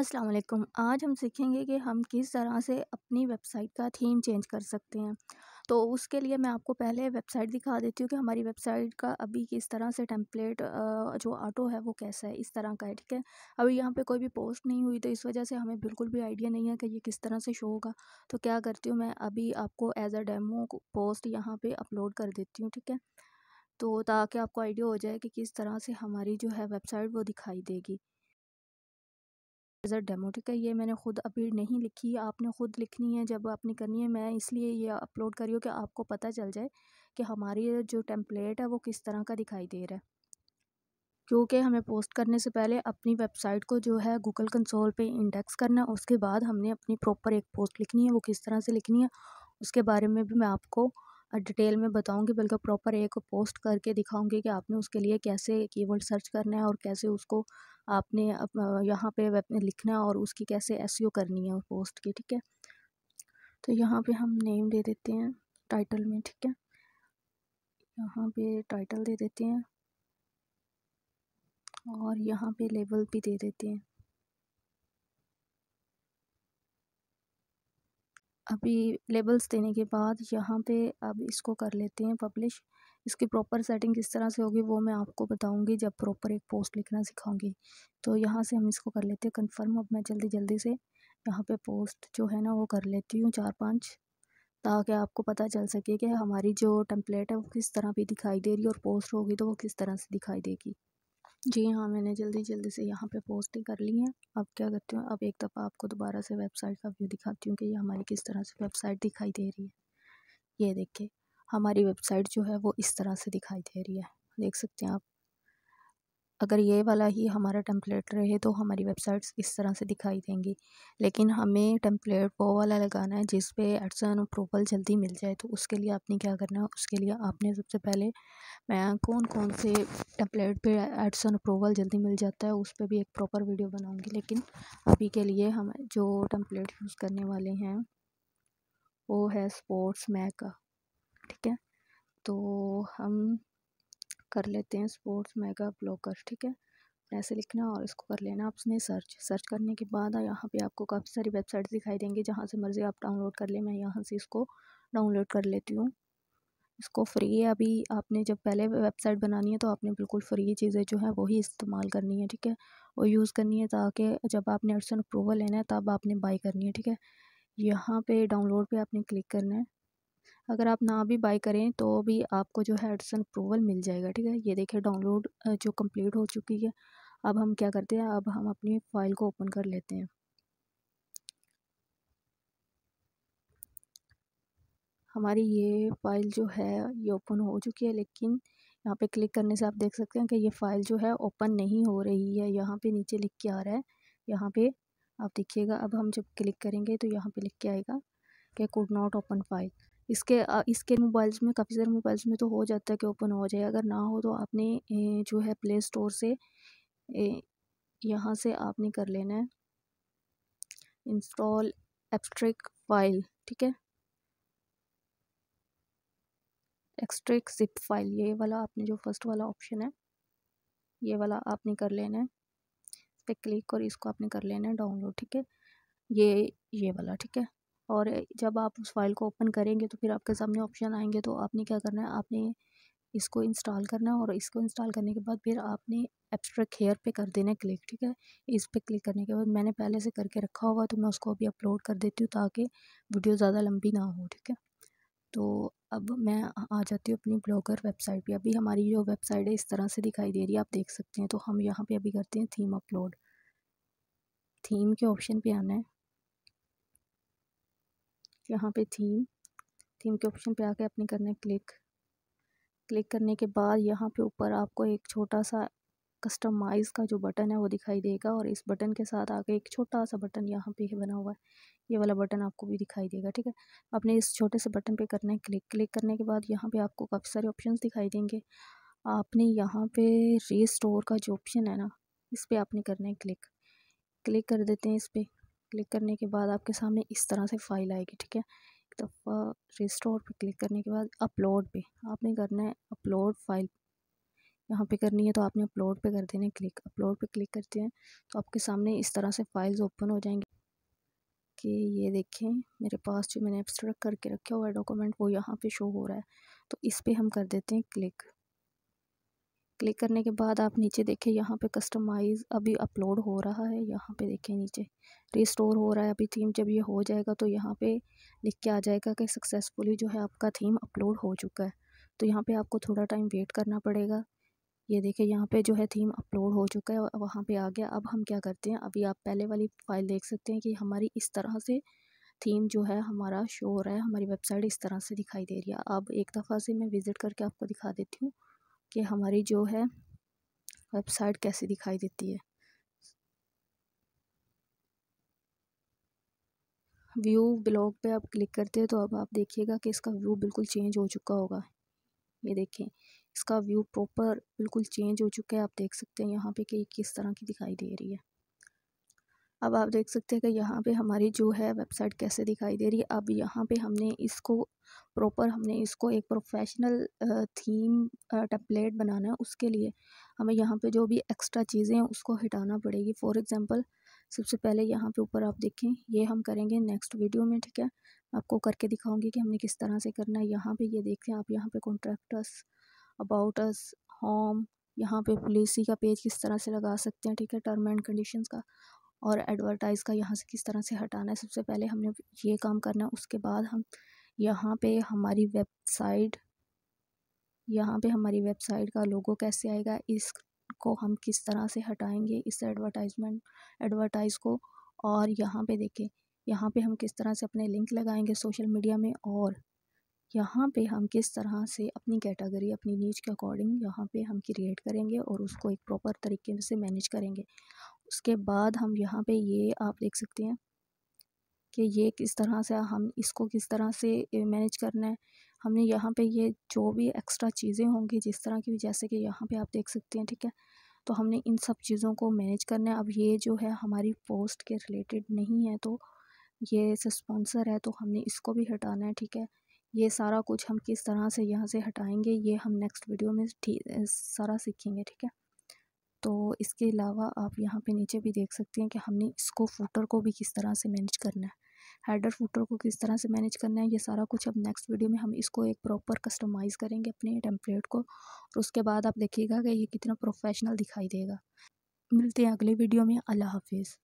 अस्सलाम वालेकुम आज हम सीखेंगे कि हम किस तरह से अपनी वेबसाइट का थीम चेंज कर सकते हैं तो उसके लिए मैं आपको पहले वेबसाइट दिखा देती हूँ कि हमारी वेबसाइट का अभी किस तरह से टेम्पलेट जो ऑटो है वो कैसा है इस तरह का है ठीक है अभी यहाँ पे कोई भी पोस्ट नहीं हुई तो इस वजह से हमें बिल्कुल भी आइडिया नहीं है कि ये किस तरह से शो होगा तो क्या करती हूँ मैं अभी आपको एज अ डेमो पोस्ट यहाँ पर अपलोड कर देती हूँ ठीक है तो ताकि आपको आइडिया हो जाए कि किस तरह से हमारी जो है वेबसाइट वो दिखाई देगी ज़रा डेमो ठीक है ये मैंने ख़ुद अभी नहीं लिखी आपने ख़ुद लिखनी है जब आपने करनी है मैं इसलिए ये अपलोड करी हूँ कि आपको पता चल जाए कि हमारी जो टेम्पलेट है वो किस तरह का दिखाई दे रहा है क्योंकि हमें पोस्ट करने से पहले अपनी वेबसाइट को जो है गूगल कंसोल पे इंडेक्स करना है उसके बाद हमने अपनी प्रॉपर एक पोस्ट लिखनी है वो किस तरह से लिखनी है उसके बारे में भी मैं आपको डिटेल में बताऊँगी बल्कि प्रॉपर एक पोस्ट करके दिखाऊँगी कि आपने उसके लिए कैसे कीवर्ड सर्च करना है और कैसे उसको आपने यहाँ पे लिखना है और उसकी कैसे एस e करनी है पोस्ट की ठीक है तो यहाँ पे हम नेम दे देते हैं टाइटल में ठीक है यहाँ पे टाइटल दे देते हैं और यहाँ पे लेबल भी दे देते हैं अभी लेबल्स देने के बाद यहाँ पे अब इसको कर लेते हैं पब्लिश इसकी प्रॉपर सेटिंग किस तरह से होगी वो मैं आपको बताऊंगी जब प्रॉपर एक पोस्ट लिखना सिखाऊंगी तो यहाँ से हम इसको कर लेते हैं कंफर्म अब मैं जल्दी जल्दी से यहाँ पे पोस्ट जो है ना वो कर लेती हूँ चार पांच ताकि आपको पता चल सके कि हमारी जो टेम्पलेट है वो किस तरह भी दिखाई दे रही है और पोस्ट होगी तो वो किस तरह से दिखाई देगी जी हाँ मैंने जल्दी जल्दी से यहाँ पे पोस्टिंग कर ली है अब क्या करती हूँ अब एक दफ़ा आपको दोबारा से वेबसाइट का व्यू दिखाती हूँ कि ये हमारी किस तरह से वेबसाइट दिखाई दे रही है ये देखिए हमारी वेबसाइट जो है वो इस तरह से दिखाई दे रही है देख सकते हैं आप अगर ये वाला ही हमारा टेम्पलेट रहे तो हमारी वेबसाइट्स इस तरह से दिखाई देंगी लेकिन हमें टेम्पलेट वो वाला लगाना है जिस पे एडसन अप्रूवल जल्दी मिल जाए तो उसके लिए आपने क्या करना है उसके लिए आपने सबसे पहले मैं कौन कौन से टेम्पलेट पे एडसन अप्रूवल जल्दी मिल जाता है उस पर भी एक प्रॉपर वीडियो बनाऊँगी लेकिन अभी के लिए हम जो टेम्पलेट यूज़ करने वाले हैं वो है स्पोर्ट्स मैक का ठीक है तो हम कर लेते हैं स्पोर्ट्स मेगा ब्लॉगर ठीक है ऐसे लिखना और इसको कर लेना आपने सर्च सर्च करने के बाद यहाँ पे आपको काफ़ी सारी वेबसाइट दिखाई देंगे जहाँ से मर्ज़ी आप डाउनलोड कर लें मैं यहाँ से इसको डाउनलोड कर लेती हूँ इसको फ्री है अभी आपने जब पहले वेबसाइट बनानी है तो आपने बिल्कुल फ्री चीज़ें जो हैं वही इस्तेमाल करनी है ठीक है और यूज़ करनी है ताकि जब आपने अर्सन अप्रूवल लेना है तब आपने बाई करनी है ठीक है यहाँ पे डाउनलोड पे आपने क्लिक करना है अगर आप ना भी बाई करें तो भी आपको जो है एडसन अप्रूवल मिल जाएगा ठीक है ये देखिए डाउनलोड जो कंप्लीट हो चुकी है अब हम क्या करते हैं अब हम अपनी फ़ाइल को ओपन कर लेते हैं हमारी ये फ़ाइल जो है ये ओपन हो चुकी है लेकिन यहाँ पे क्लिक करने से आप देख सकते हैं कि ये फ़ाइल जो है ओपन नहीं हो रही है यहाँ पे नीचे लिख के आ रहा है यहाँ पे आप देखिएगा अब हम जब क्लिक करेंगे तो यहाँ पे लिख के आएगा कि कुड नॉट ओपन फाइल इसके इसके मोबाइल्स में काफ़ी सारे मोबाइल्स में तो हो जाता है कि ओपन हो जाए अगर ना हो तो आपने जो है प्ले स्टोर से यहाँ से आपने कर लेना है इंस्टॉल एक्स्ट्रिक फाइल ठीक है एक्स्ट्रिक जिप फाइल ये वाला आपने जो फर्स्ट वाला ऑप्शन है ये वाला आपने कर लेना है इस पर क्लिक और इसको आपने कर लेना है डाउनलोड ठीक है ये ये वाला ठीक है और जब आप उस फाइल को ओपन करेंगे तो फिर आपके सामने ऑप्शन आएंगे तो आपने क्या करना है आपने इसको इंस्टॉल करना है और इसको इंस्टॉल करने के बाद फिर आपने एब्स्ट्रैक्ट हेयर पे कर देना क्लिक ठीक है इस पर क्लिक करने के बाद मैंने पहले से करके रखा होगा तो मैं उसको अभी अपलोड कर देती हूँ ताकि वीडियो ज़्यादा लंबी ना हो ठीक है तो अब मैं आ जाती हूँ अपनी ब्लॉगर वेबसाइट पे अभी हमारी जो वेबसाइट है इस तरह से दिखाई दे रही है आप देख सकते हैं तो हम यहाँ पर अभी करते हैं थीम अपलोड थीम के ऑप्शन पर आना है यहाँ पे थीम थीम के ऑप्शन पे आके आपने करना है क्लिक क्लिक करने के बाद यहाँ पे ऊपर आपको एक छोटा सा कस्टमाइज़ का जो बटन है वो दिखाई देगा और इस बटन के साथ आगे एक छोटा सा बटन यहाँ पे बना हुआ है ये वाला बटन आपको भी दिखाई देगा ठीक है आपने इस छोटे से बटन पे करना है क्लिक क्लिक करने के बाद यहाँ पे आपको काफ़ी सारे ऑप्शंस दिखाई देंगे आपने यहाँ पे री का जो ऑप्शन है ना इस पर आपने करना है क्लिक क्लिक कर देते हैं इस पर क्लिक करने के बाद आपके सामने इस तरह से फ़ाइल आएगी ठीक है एक दफ़ा रिस्टोर पर क्लिक करने के बाद अपलोड पे आपने करना है अपलोड फाइल यहाँ पे करनी है तो आपने अपलोड पे कर देना है क्लिक अपलोड पे क्लिक करते हैं तो आपके सामने इस तरह से फाइल्स ओपन हो जाएंगे कि ये देखें मेरे पास जो मैंने एब्स्ट्रैक्ट करके रखा हुआ है डॉक्यूमेंट वो यहाँ पे शो हो रहा है तो इस पर हम कर देते हैं क्लिक क्लिक करने के बाद आप नीचे देखें यहाँ पे कस्टमाइज़ अभी अपलोड हो रहा है यहाँ पे देखें नीचे रिस्टोर हो रहा है अभी थीम जब ये हो जाएगा तो यहाँ पे लिख के आ जाएगा कि सक्सेसफुली जो है आपका थीम अपलोड हो चुका है तो यहाँ पे आपको थोड़ा टाइम वेट करना पड़ेगा ये देखें यहाँ पर जो है थीम अपलोड हो चुका है वहाँ पर आ गया अब हम क्या करते हैं अभी आप पहले वाली फ़ाइल देख सकते हैं कि हमारी इस तरह से थीम जो है हमारा शो हो रहा है हमारी वेबसाइट इस तरह से दिखाई दे रही है अब एक दफ़ा से मैं विज़िट करके आपको दिखा देती हूँ कि हमारी जो है वेबसाइट कैसी दिखाई देती है व्यू ब्लॉग पे आप क्लिक करते हैं तो अब आप देखिएगा कि इसका व्यू बिल्कुल चेंज हो चुका होगा ये देखें इसका व्यू प्रॉपर बिल्कुल चेंज हो चुका है आप देख सकते हैं यहाँ पे कि किस तरह की दिखाई दे रही है अब आप देख सकते हैं कि यहाँ पे हमारी जो है वेबसाइट कैसे दिखाई दे रही है अब यहाँ पे हमने इसको प्रॉपर हमने इसको एक प्रोफेशनल थीम टेम्पलेट बनाना है उसके लिए हमें यहाँ पे जो भी एक्स्ट्रा चीज़ें हैं उसको हटाना पड़ेगी फॉर एग्ज़ाम्पल सबसे पहले यहाँ पे ऊपर आप देखें ये हम करेंगे नेक्स्ट वीडियो में ठीक है आपको करके दिखाऊंगी कि हमने किस तरह से करना है यहाँ पे ये यह देखते हैं आप यहाँ पे कॉन्ट्रैक्टर्स अबाउट अस होम यहाँ पे पुलिसी का पेज किस तरह से लगा सकते हैं ठीक है टर्म एंड कंडीशंस का और एडवर्टाइज़ का यहाँ से किस तरह से हटाना है सबसे पहले हमने ये काम करना है उसके बाद हम यहाँ पे हमारी वेबसाइट यहाँ पे हमारी वेबसाइट का लोगो कैसे आएगा इसको हम किस तरह से हटाएंगे इस एडवर्टाइजमेंट एडवर्टाइज़ को और यहाँ पे देखें यहाँ पे हम किस तरह से अपने लिंक लगाएंगे सोशल मीडिया में और यहाँ पे हम किस तरह से अपनी कैटेगरी अपनी नीच के अकॉर्डिंग यहाँ पे हम क्रिएट करेंगे और उसको एक प्रॉपर तरीके से मैनेज करेंगे उसके बाद हम यहाँ पे ये आप देख सकते हैं कि ये किस तरह से हम इसको किस तरह से मैनेज करना है हमने यहाँ पे ये जो भी एक्स्ट्रा चीज़ें होंगी जिस तरह की जैसे कि यहाँ पे आप देख सकते हैं ठीक है तो हमने इन सब चीज़ों को मैनेज करना है अब ये जो है हमारी पोस्ट के रिलेटेड नहीं है तो ये स्पॉन्सर है तो हमने इसको भी हटाना है ठीक है ये सारा कुछ हम किस तरह से यहाँ से हटाएंगे ये हम नेक्स्ट वीडियो में सारा सीखेंगे ठीक है तो इसके अलावा आप यहाँ पे नीचे भी देख सकते हैं कि हमने इसको फूटर को भी किस तरह से मैनेज करना है हेडर फूटर को किस तरह से मैनेज करना है ये सारा कुछ अब नेक्स्ट वीडियो में हम इसको एक प्रॉपर कस्टमाइज़ करेंगे अपने टेम्पलेट को और उसके बाद आप देखिएगा कि ये कितना प्रोफेशनल दिखाई देगा मिलते हैं अगले वीडियो में अल्लाह हाफिज़